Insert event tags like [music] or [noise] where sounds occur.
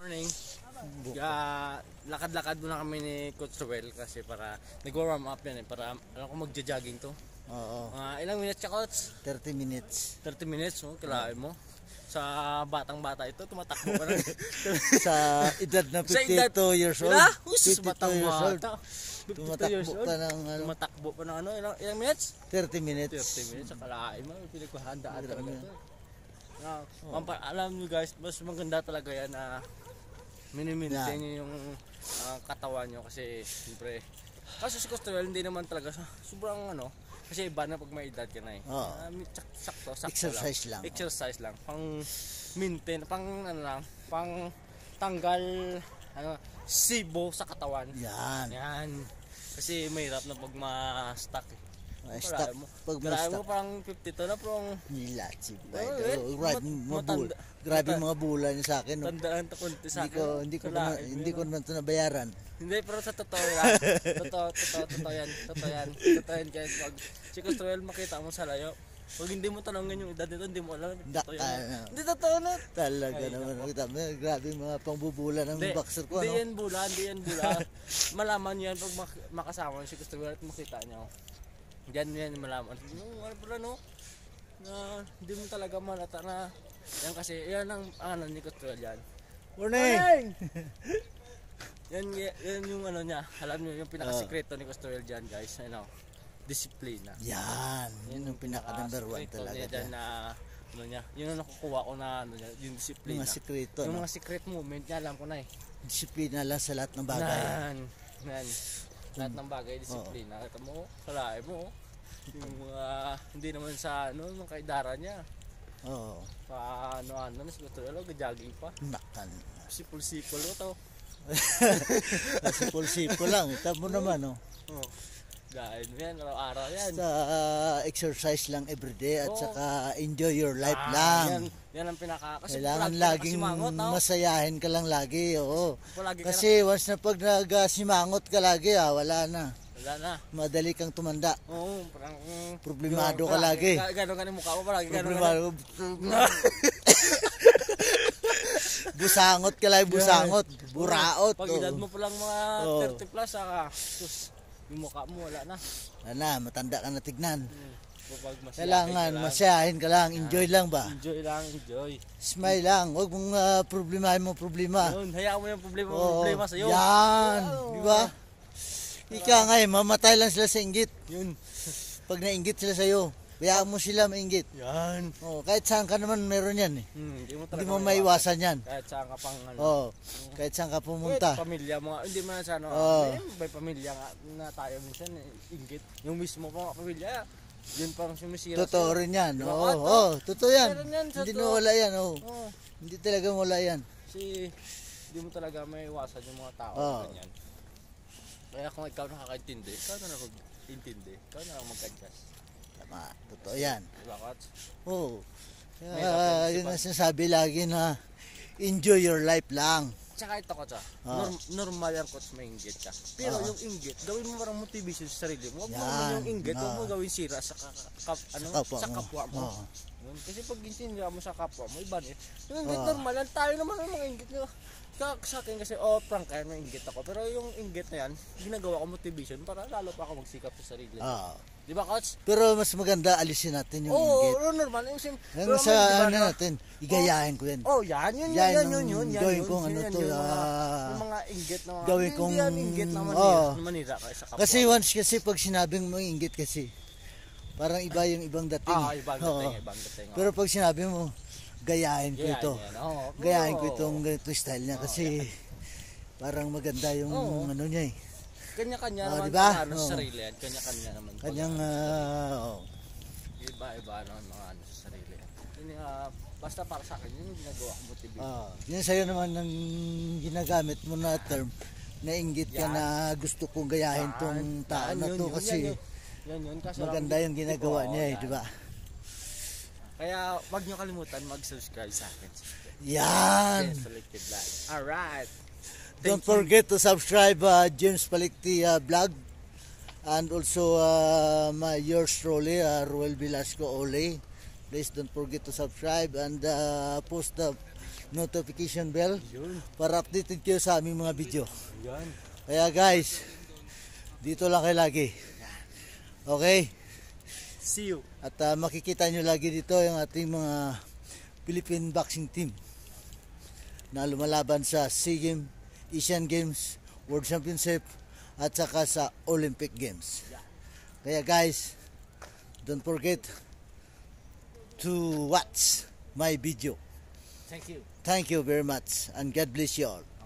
Morning. Uh, lakad-lakad muna kami ni Coach Ruel kasi para nag-warm up yan eh. Para alam ko magja-jogging to. Oo. Uh, ilang minutes siya Coach? 30 minutes. 30 minutes, oh, kilahin mo. Sa batang-bata ito, tumatakbo ka na. [laughs] sa edad na 52 edad, years old. Ila? Husus, batang years old. bata. Tumatakbo pa ng ano? Tumatakbo pa ng ano? Ilang, ilang minutes? 30 minutes. 30 minutes. Sa kalahin mo, pinagkuhandaan talaga ito. Uh, oh. Alam nyo guys, mas maganda talaga yan na uh, minimilta niyo yung uh, katawan niyo kasi siyempre kasi si Costuel hindi naman talaga sobrang ano kasi iba na pag may edad ka na eh. Oh. Uh, sakto, sakto Exercise lang. lang. Exercise lang. Pang maintain, pang ano lang, pang tanggal ano, sibo sa katawan. Yan. Yan. Kasi mahirap na pag ma-stuck eh. Ay, stock. Pag may Grabe mo parang 52 na prong. Nila, chip. Oh, eh. Grabe mga bula. Grabe mga bula niya sa akin. No? Tandaan to kunti sa akin. Hindi ko, hindi ko, naman, hindi ko naman to nabayaran. Hindi, pero sa totoo yan. [laughs] totoo, totoo, totoo yan. Totoo yan. Totoo yan guys. Pag Chico Stroel makita mo sa layo, pag hindi mo tanongin yung edad nito, hindi mo alam. Totoo yun. Ah, hindi totoo na. Talaga Ay, naman. Nakita mo, grabe mga pangbubula ng di, boxer ko. Hindi ano? yan bula, hindi yan bula. [laughs] Malaman yan pag mak- makasama siya gusto at makita niya. Diyan yan malaman. No, ano pala no? Na hindi mo talaga malata na. Yan kasi, yan ang ano ni Kutuwa dyan. Morning! [laughs] yan, yan, yan yung ano niya. Alam niyo, yung pinaka-secreto ah. ni Kutuwa dyan guys. You know, disiplina. Yan. Yan yung pinaka number one talaga. Yan na ano niya. Yun ang nakukuha ko na ano niya, yung disiplina. Yung mga sikreto. Yung no? mga secret moment niya, alam ko na eh. Disiplina lang sa lahat ng bagay. Yan. Nan. Lahat hmm. ng bagay, disiplina. Kita mo, kalahe mo yung mga hindi naman sa ano, mga kaidara niya. Oo. Pa ano ano, mas gusto yun, jogging pa. Nakan. Sipol-sipol ko to. [laughs] Sipol-sipol lang, tap mo naman oh. Oo. Oh. Gain mo yan, araw-araw yan. Sa uh, exercise lang everyday at Oo. Oh. saka enjoy your life Ah, lang. Yan, yan ang pinaka... Kasi Kailangan palagi ka laging no? masayahin ka lang lagi, oo. Palagi ka na- Kasi once na pag nagsimangot ah, ka lagi, ah, wala na. Wala na. Madali kang tumanda. Oo, parang... Mm, Problemado ka lagi. Ganon ka ni mukha mo, parang ganon Problemado. [laughs] busangot ka lang, busangot. Buraot. Pag edad mo oh. palang mga 30 plus, saka... Sus, yung mukha mo, wala na. Wala na, matanda ka na tignan. Mm. Kailangan, masyahin ka lang, enjoy ah, lang ba? Enjoy lang, enjoy. Smile lang, huwag mong uh, problemahin mo problema. Yun, hayaan mo yung problema mo problema sa'yo. Yan, di ba? Ika nga eh, mamatay lang sila sa inggit. Yun. [laughs] Pag nainggit sila sa'yo, bayaan mo sila mainggit. Yan. Oh, kahit saan ka naman meron yan eh. Hmm, hindi mo, hindi mo maiwasan yan. Kahit saan ka pang ano. Oh, kahit saan ka pumunta. Kahit pamilya mo, hindi mo sa ano. Oh. Ay, eh, may pamilya nga na tayo minsan, eh, inggit. Yung mismo pa mga pamilya, yun parang sumisira. Totoo rin yan. Oo, oh, oh, totoo yan. yan hindi to. wala yan. Oh. oh. Hindi talaga wala yan. Si, hindi mo talaga may iwasan yung mga tao. Oh. Ganyan. Kaya kung ikaw nakakaintindi, ikaw na lang nakakaintindi. Ikaw na lang mag-adjust. Tama. Totoo yan. Diba, Kots? Oo. Uh, yun ang sinasabi lagi na enjoy your life lang. Tsaka ito, Kots, ah. ah. Norm- normal yan, Kots, may ka. Pero Ah. yung inggit, gawin mo parang motivation sa sarili mo. Huwag mo yung inggit, huwag mo ah. gawin sira sa, ka, ka- ano, Kapwa sa kapwa mo. Oo. Yun. Kasi pag ginsinira mo sa kapwa mo, iba na yun. Yung inggit Ah. normal, lang tayo naman ang mga inggit nyo ka sa akin kasi oh prank kaya eh, may inggit ako pero yung inggit na yan ginagawa ko motivation para lalo pa ako magsikap sa sarili ah. di ba coach pero mas maganda alisin natin yung oh, inggit oo normal yung sim yung sa diba, ano natin igayahin ko yan oh yan yun yan yun yun yun yan gawin kong ano to ah, yung mga inggit na mga gawin kong yan inggit na manira, oh. manira kasi once kasi pag sinabing mo inggit kasi parang iba yung ibang dating ah ibang dating ibang dating pero pag sinabi mo gayahin ko ito. gayahin ko itong ganito style niya kasi parang maganda yung Oo. ano niya eh. Kanya-kanya Oh, naman diba? pag ano, sa sarili yan. Kanya-kanya naman. Kanyang ah, oh, Iba-iba naman mga ano sa sarili yan. Yun, yung, basta para sa akin, yun yung ginagawa ko motivate. ah, yun sa'yo naman ang ginagamit mo na term na inggit ka na gusto kong gayahin tong tao na to kasi yan, yun, yun, yun, kasi maganda yung ginagawa niya eh, di ba? Kaya wag nyo kalimutan mag-subscribe sa akin. Yan! James Palikti Vlog. Alright. Thank Don't forget to subscribe uh, James Palikti uh, Vlog and also uh, my yours truly uh, Ruel Velasco Ole please don't forget to subscribe and uh, post the notification bell para updated kayo sa aming mga video Yun. kaya guys dito lang kayo lagi okay See you. At uh, makikita nyo lagi dito yung ating mga Philippine boxing team na lumalaban sa SEA Games, Asian Games, World Championship at saka sa Olympic Games. Kaya guys, don't forget to watch my video. Thank you. Thank you very much and God bless you all.